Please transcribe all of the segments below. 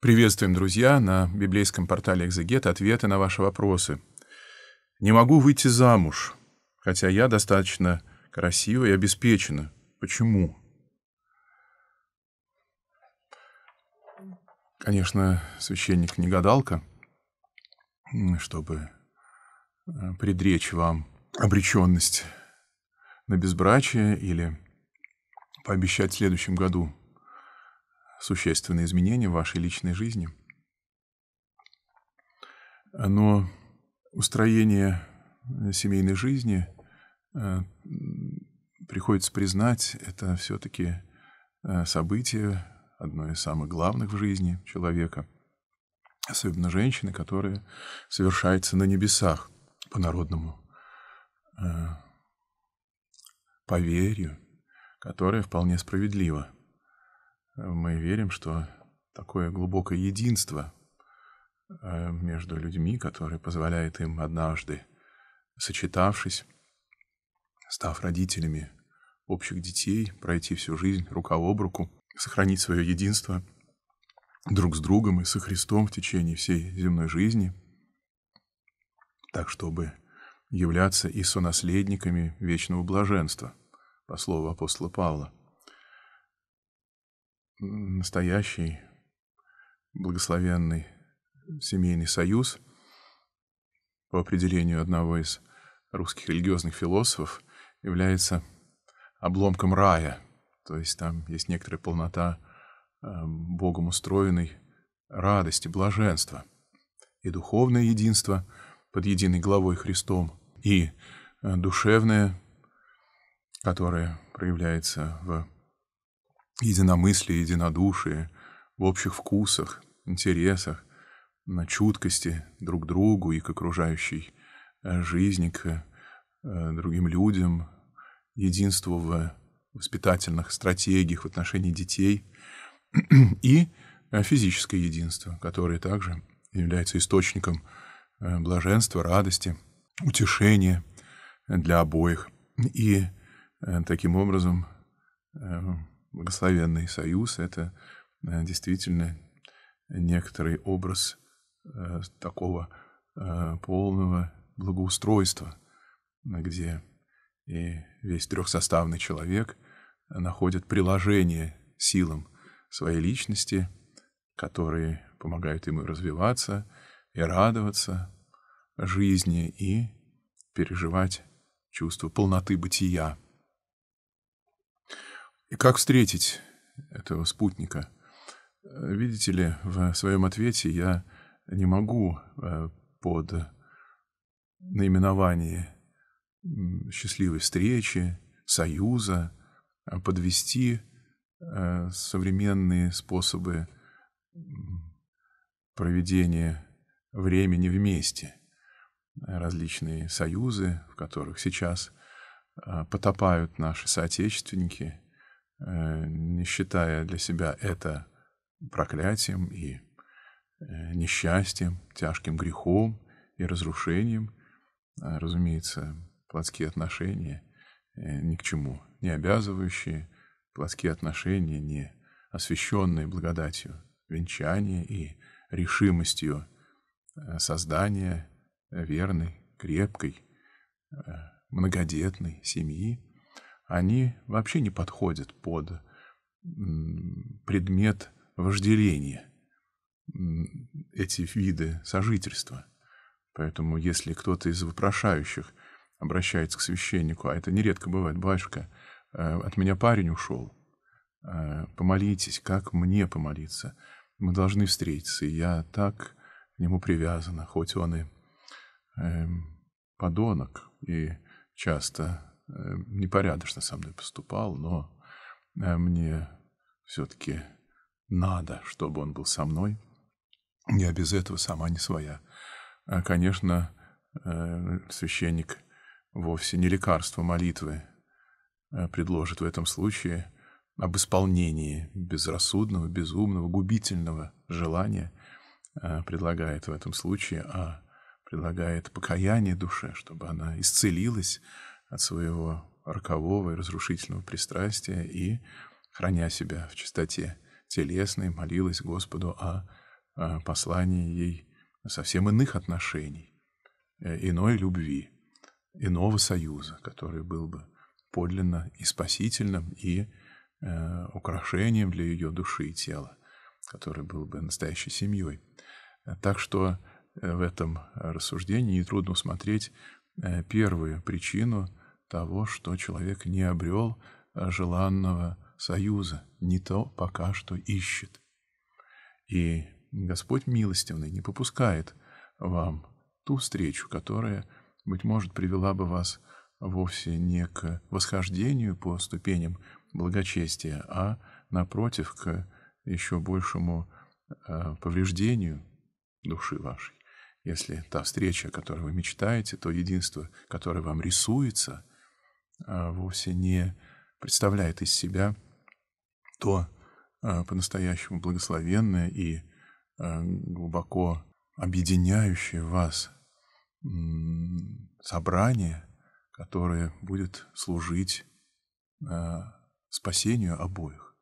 Приветствуем, друзья, на библейском портале «Экзегет» ответы на ваши вопросы. «Не могу выйти замуж, хотя я достаточно красива и обеспечена. Почему?» Конечно, священник не гадалка, чтобы э, предречь вам обреченность на безбрачие или пообещать в следующем году существенные изменения в вашей личной жизни. Но устроение э, семейной жизни, э, приходится признать, это все-таки э, событие, одно из самых главных в жизни человека, особенно женщины, которое совершается на небесах по народному поверью, которое вполне справедливо – мы верим, что такое глубокое единство э, между людьми, которое позволяет им однажды, сочетавшись, став родителями общих детей, пройти всю жизнь рука об руку, сохранить свое единство друг с другом и со Христом в течение всей земной жизни, так чтобы являться и сонаследниками вечного блаженства, по слову апостола Павла настоящий, благословенный семейный союз по определению одного из русских религиозных философов является обломком рая, то есть там есть некоторая полнота э, Богом устроенной радости, блаженства и духовное единство под единой главой Христом, и э, душевное, которое проявляется в единомыслие, единодушие, в общих вкусах, интересах, на чуткости друг к другу и к окружающей э, жизни, к э, другим людям, единство в воспитательных стратегиях в отношении детей и э, физическое единство, которое также является источником блаженства, радости, утешения для обоих. И таким образом благословенный союз — это э, действительно некоторый образ э, такого э, полного благоустройства, где и весь трехсоставный человек находит приложение силам своей личности, которые помогают ему развиваться и радоваться жизни и переживать чувство полноты бытия. И как встретить этого спутника? Э, видите ли, в своем ответе я не могу э, под наименование счастливой встречи, союза а подвести э, современные способы проведения времени вместе, различные союзы, в которых сейчас потопают наши соотечественники – Э, не считая для себя это проклятием и э, несчастьем, тяжким грехом и разрушением. А, разумеется, плотские отношения э, ни к чему не обязывающие, плотские отношения не освященные благодатью венчания и решимостью создания верной, крепкой, многодетной семьи, они вообще не подходят под предмет вожделения, эти виды сожительства. Поэтому если кто-то из вопрошающих обращается к священнику, а это нередко бывает, батюшка, э, от меня парень ушел, э, помолитесь, как мне помолиться? Мы должны встретиться, и я так к нему привязана, хоть он и эм, подонок, и часто Э, непорядочно со мной поступал, но э, мне все-таки надо, чтобы он был со мной. Я без этого сама не своя. А, конечно, э, священник вовсе не лекарство молитвы предложит в этом случае об исполнении безрассудного, безумного, губительного желания предлагает в этом случае, а предлагает покаяние душе, чтобы она исцелилась, от своего рокового и разрушительного пристрастия и, храня себя в чистоте телесной, молилась Господу о, послании ей совсем иных отношений, э, иной любви, иного союза, который был бы подлинно и спасительным, и э, украшением для ее души и тела, который был бы настоящей семьей. Так что э, в этом рассуждении нетрудно усмотреть первую причину того, что человек не обрел а желанного союза, не то пока что ищет. И Господь милостивный не попускает вам ту встречу, которая, быть может, привела бы вас вовсе не к восхождению по ступеням благочестия, а, напротив, к еще большему э, повреждению души вашей. Если та встреча, о которой вы мечтаете, то единство, которое вам рисуется, а, вовсе не представляет из себя то а, по-настоящему благословенное и а, глубоко объединяющее вас собрание, которое будет служить спасению обоих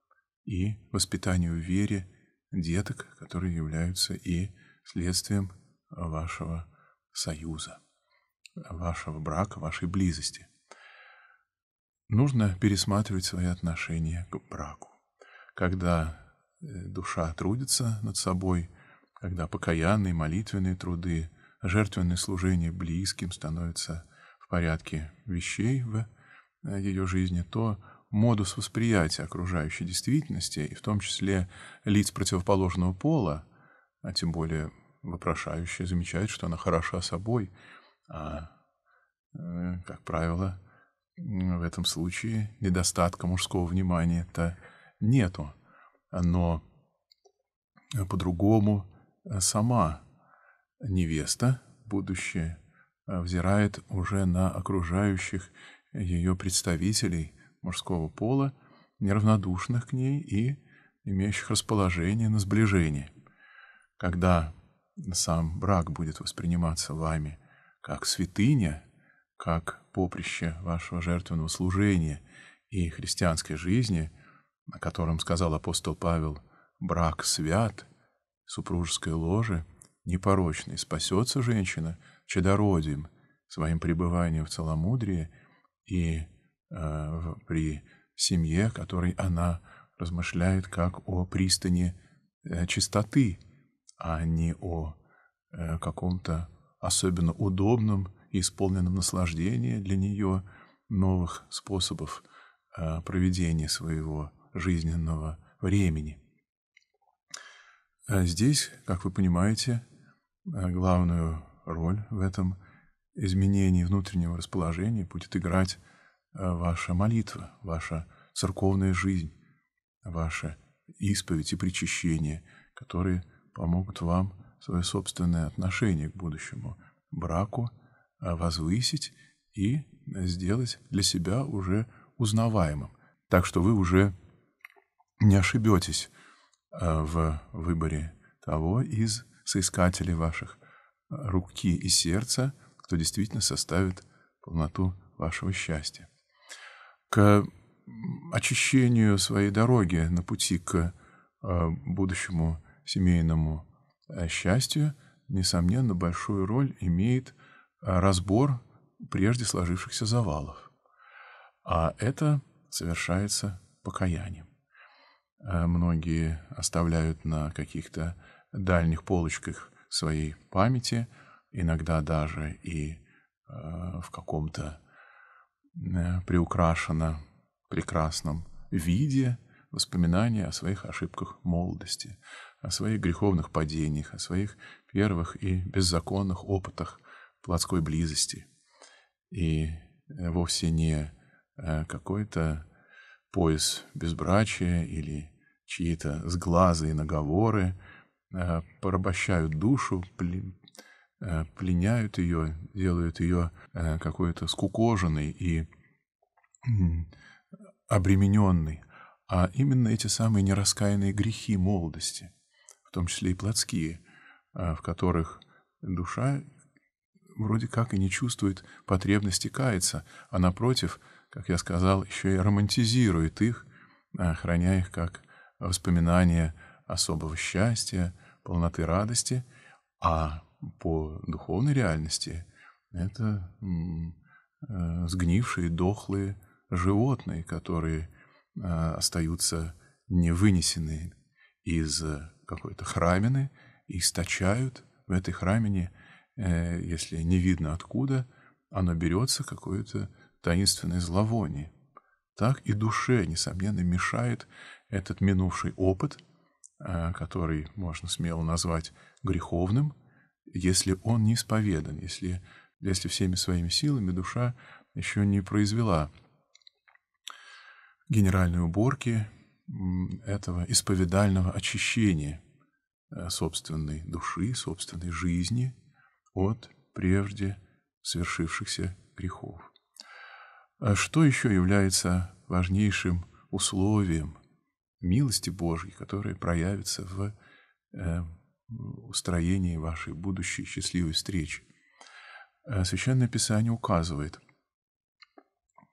и воспитанию в вере деток, которые являются и следствием вашего союза, вашего брака, вашей близости. Нужно пересматривать свои отношения к браку. Когда э, душа трудится над собой, когда покаянные молитвенные труды, жертвенное служение близким становятся в порядке вещей в э, ее жизни, то модус восприятия окружающей действительности, и в том числе лиц противоположного пола, а тем более вопрошающая замечает, что она хороша собой, а, э, как правило, в этом случае недостатка мужского внимания-то нету. Но э, по-другому э, сама невеста, будущее, э, взирает уже на окружающих ее представителей мужского пола, неравнодушных к ней и имеющих расположение на сближение. Когда сам брак будет восприниматься вами как святыня, как поприще вашего жертвенного служения и христианской жизни, о котором сказал апостол Павел, брак свят, супружеское ложе непорочное, спасется женщина чадородием, своим пребыванием в целомудрии и э, при семье, которой она размышляет как о пристани э, чистоты, а не о э, каком-то особенно удобном исполненном наслаждения для нее новых способов э, проведения своего жизненного времени. А здесь, как вы понимаете, э, главную роль в этом изменении внутреннего расположения будет играть э, ваша молитва, ваша церковная жизнь, ваша исповедь и причащение, которые помогут вам свое собственное отношение к будущему браку – а возвысить и сделать для себя уже узнаваемым. Так что вы уже не ошибетесь э, в выборе того из соискателей ваших э, руки и сердца, кто действительно составит полноту вашего счастья. К очищению своей дороги на пути к э, будущему семейному счастью, несомненно, большую роль имеет а разбор прежде сложившихся завалов. А это совершается покаянием. А многие оставляют на каких-то дальних полочках своей памяти, иногда даже и а, в каком-то э, приукрашенно прекрасном виде воспоминания о своих ошибках молодости, о своих греховных падениях, о своих первых и беззаконных опытах плотской близости и э, вовсе не э, какой-то пояс безбрачия или чьи-то сглазы и наговоры э, порабощают душу, пленяют ее, делают ее какой-то скукоженной и обремененной, а именно эти самые нераскаянные грехи молодости, в том числе и плотские, в которых душа вроде как и не чувствует потребности каяться, а напротив, как я сказал, еще и романтизирует их, храня их как воспоминания особого счастья, полноты радости, а по духовной реальности это э, сгнившие, дохлые животные, которые э, остаются невынесенные из какой-то храмины и источают в этой храмине Э, если не видно откуда, оно берется какое-то таинственное зловоние. Так и душе, несомненно, мешает этот минувший опыт, э, который можно смело назвать греховным, если он не исповедан, если, если всеми своими силами душа еще не произвела генеральной уборки этого исповедального очищения э, собственной души, собственной жизни – от прежде свершившихся грехов. А что еще является важнейшим условием милости Божьей, которая проявится в э, устроении вашей будущей счастливой встречи? Э, Священное Писание указывает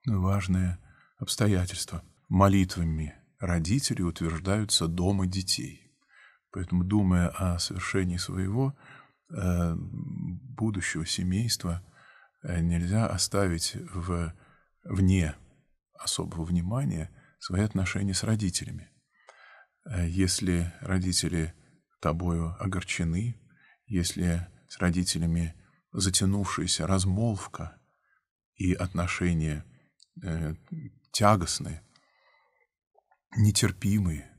важное обстоятельство. Молитвами родители утверждаются дома детей. Поэтому, думая о совершении своего Э, будущего семейства э, нельзя оставить в, вне особого внимания свои отношения с родителями. Э, если родители тобою огорчены, если с родителями затянувшаяся размолвка и отношения э, тягостные, нетерпимые,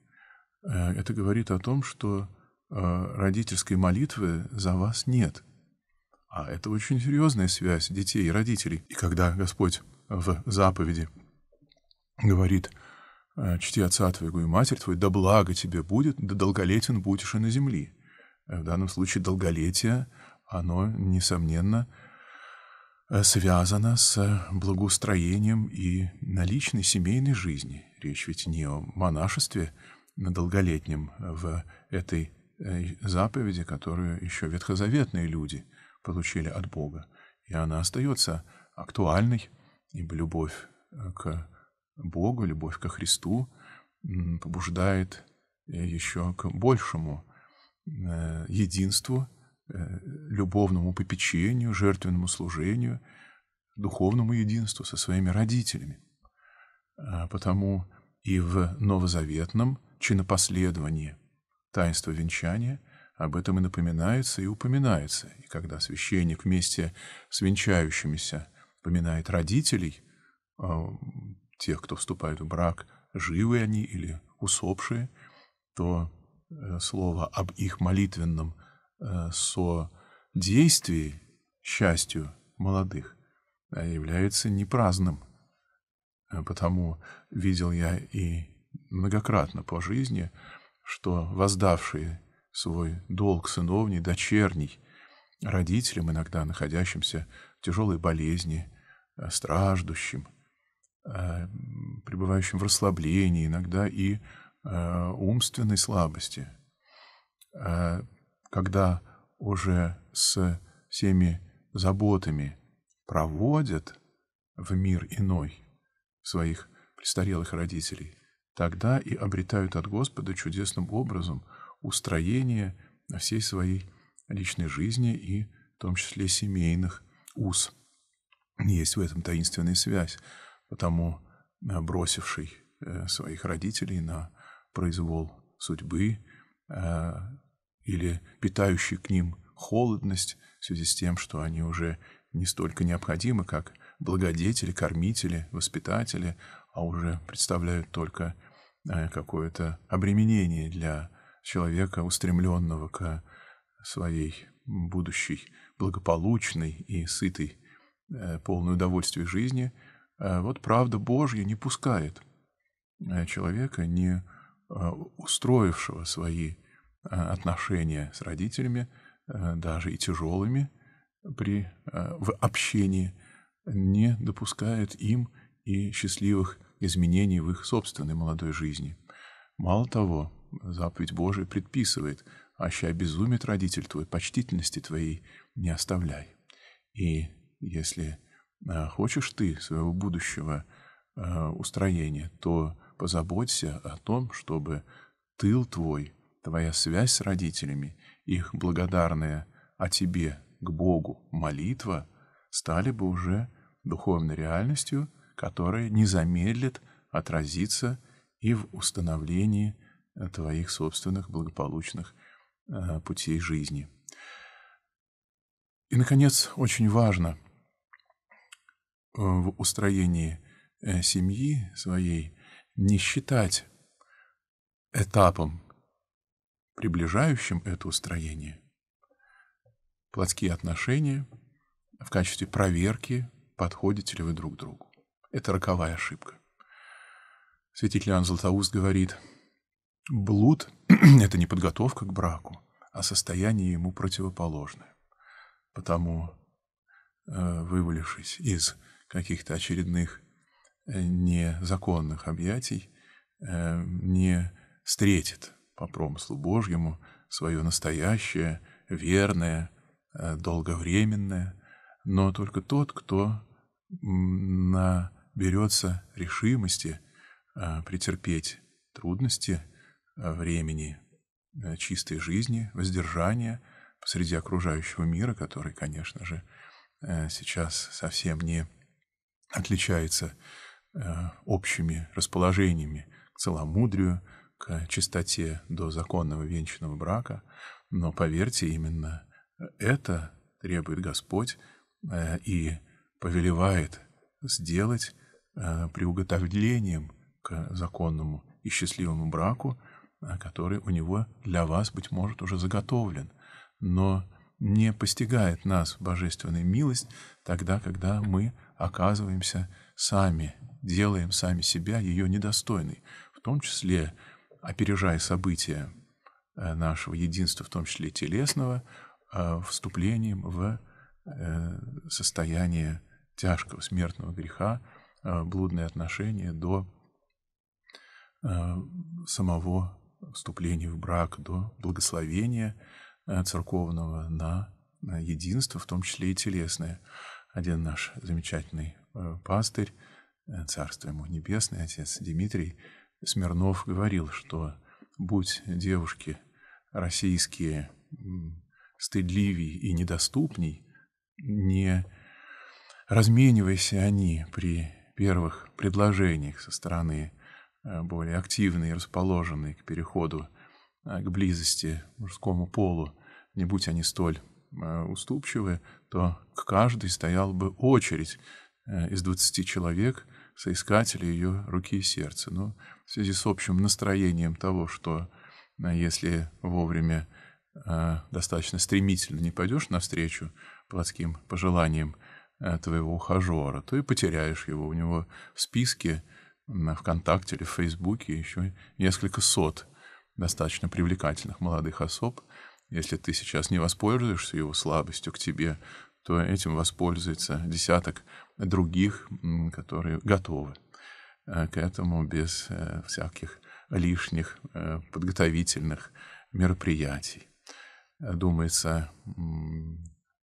э, это говорит о том, что Э, родительской молитвы за вас нет. А это очень серьезная связь детей и родителей. И когда Господь в заповеди говорит, э, чти отца твоего и матерь твою, да благо тебе будет, да долголетен будешь и на земле. Э, в данном случае долголетие, оно, несомненно, связано с благоустроением и наличной семейной жизни. Речь ведь не о монашестве на долголетнем в этой Э, заповеди, которую еще ветхозаветные люди получили от Бога. И она остается актуальной, ибо любовь э, к Богу, любовь ко Христу побуждает э, еще к большему единству, любовному попечению, жертвенному служению, духовному единству со своими родителями. А потому и в новозаветном чинопоследовании – таинство венчания об этом и напоминается, и упоминается. И когда священник вместе с венчающимися поминает родителей, а, тех, кто вступает в брак, живые они или усопшие, то э, слово об их молитвенном э, содействии счастью молодых э, является непраздным. Потому видел я и многократно по жизни что воздавшие свой долг сыновней, дочерней родителям, иногда находящимся в тяжелой болезни, э, страждущим, э, пребывающим в расслаблении, иногда и э, умственной слабости, когда уже с всеми заботами проводят в мир иной своих престарелых родителей, тогда и обретают от Господа чудесным образом устроение всей своей личной жизни и в том числе семейных уз. Есть в этом таинственная связь, потому э, бросивший э, своих родителей на произвол судьбы э, или питающий к ним холодность в связи с тем, что они уже не столько необходимы, как благодетели, кормители, воспитатели, а уже представляют только Э, какое-то обременение для человека, устремленного к своей будущей благополучной и сытой, э, полной удовольствия жизни, э, вот правда Божья не пускает человека, не устроившего свои отношения с родителями, даже и тяжелыми, при, в общении, не допускает им и счастливых изменений в их собственной молодой жизни. Мало того, заповедь Божия предписывает «Аще обезумит родитель твой, почтительности твоей не оставляй». И если э, хочешь ты своего будущего э, устроения, то позаботься о том, чтобы тыл твой, твоя связь с родителями, их благодарная о тебе к Богу молитва стали бы уже духовной реальностью, которое не замедлит отразиться и в установлении э, твоих собственных благополучных э, путей жизни. И, наконец, очень важно э, в устроении семьи своей не считать этапом, приближающим это устроение, плотские отношения в качестве проверки, подходите ли вы друг другу. Это роковая ошибка. Святитель Иоанн Златоуст говорит, блуд — это не подготовка к браку, а состояние ему противоположное. Потому, э, вывалившись из каких-то очередных э, незаконных объятий, э, не встретит по промыслу Божьему свое настоящее, верное, долговременное, но только тот, кто на берется решимости а, претерпеть трудности а, времени, а, чистой жизни, воздержания среди окружающего мира, который, конечно же, сейчас совсем не отличается общими расположениями к целомудрию, к чистоте до законного венчанного брака, но, поверьте, именно это требует Господь и повелевает сделать Э, приуготовлением к законному и счастливому браку, э, который у него для вас, быть может, уже заготовлен, но не постигает нас божественная милость тогда, когда мы оказываемся сами, делаем сами себя ее недостойной, в том числе опережая события э, нашего единства, в том числе телесного, вступлением в состояние тяжкого смертного греха, Э, блудные отношения до э, самого вступления в брак, до благословения э, церковного на единство, в том числе и телесное. Один наш замечательный пастырь, царство ему небесное, отец Дмитрий Смирнов говорил, что будь девушки российские стыдливей и недоступней, не разменивайся они при первых предложениях со стороны э, более активной и расположенной к переходу, э, к близости мужскому полу, не будь они столь э, уступчивы, то к каждой стояла бы очередь из 20 человек, соискателей ее руки и сердца. Но ну, в связи с общим настроением того, что если вовремя достаточно стремительно не пойдешь навстречу плотским пожеланиям, Э, твоего ухажера, то и потеряешь его. У него в списке на ВКонтакте или в Фейсбуке еще несколько сот достаточно привлекательных молодых особ. Если ты сейчас не воспользуешься его слабостью к тебе, то этим воспользуется десяток других, которые готовы э, к этому без э, всяких лишних подготовительных мероприятий. Думается,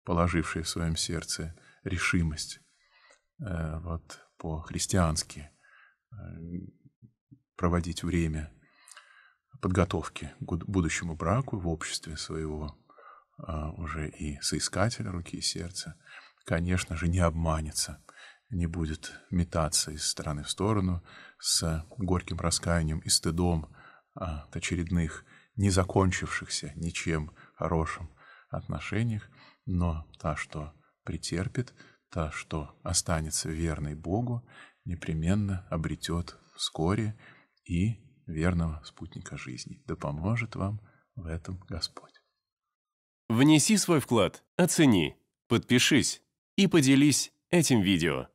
положивший в своем сердце решимость. Э, вот по-христиански э, проводить время подготовки к будущему браку в обществе своего а, уже и соискателя руки и сердца, конечно же, не обманется, не будет метаться из стороны в сторону с горьким раскаянием и стыдом от очередных не закончившихся ничем хорошим отношениях, но та, что претерпит, та, что останется верной Богу, непременно обретет вскоре и верного спутника жизни. Да поможет вам в этом Господь. Внеси свой вклад, оцени, подпишись и поделись этим видео.